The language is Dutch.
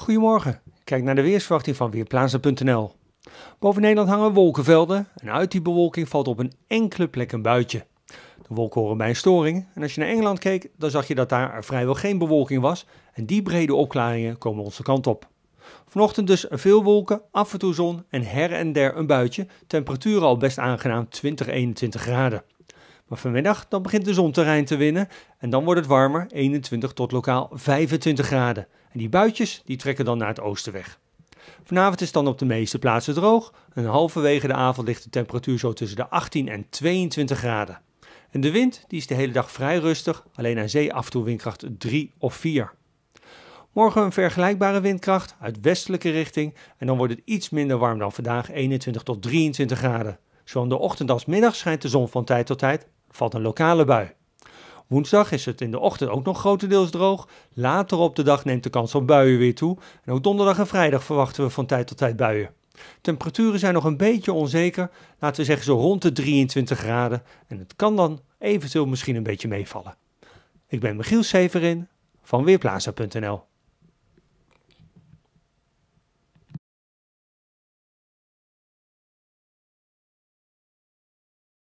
Goedemorgen, kijk naar de weersverwachting van Weerplaatsen.nl. Boven Nederland hangen wolkenvelden en uit die bewolking valt op een enkele plek een buitje. De wolken horen bij een storing en als je naar Engeland keek, dan zag je dat daar vrijwel geen bewolking was en die brede opklaringen komen onze kant op. Vanochtend dus veel wolken, af en toe zon en her en der een buitje, temperaturen al best aangenaam 20-21 graden. Maar vanmiddag dan begint de zon terrein te winnen en dan wordt het warmer, 21 tot lokaal 25 graden. En die buitjes die trekken dan naar het oosten weg. Vanavond is het dan op de meeste plaatsen droog en halverwege de avond ligt de temperatuur zo tussen de 18 en 22 graden. En de wind die is de hele dag vrij rustig, alleen aan zee af en toe windkracht 3 of 4. Morgen een vergelijkbare windkracht uit westelijke richting en dan wordt het iets minder warm dan vandaag, 21 tot 23 graden. Zowel in de ochtend als middag schijnt de zon van tijd tot tijd, valt een lokale bui. Woensdag is het in de ochtend ook nog grotendeels droog. Later op de dag neemt de kans op buien weer toe. En ook donderdag en vrijdag verwachten we van tijd tot tijd buien. Temperaturen zijn nog een beetje onzeker. Laten we zeggen zo rond de 23 graden. En het kan dan eventueel misschien een beetje meevallen. Ik ben Michiel Severin van Weerplaza.nl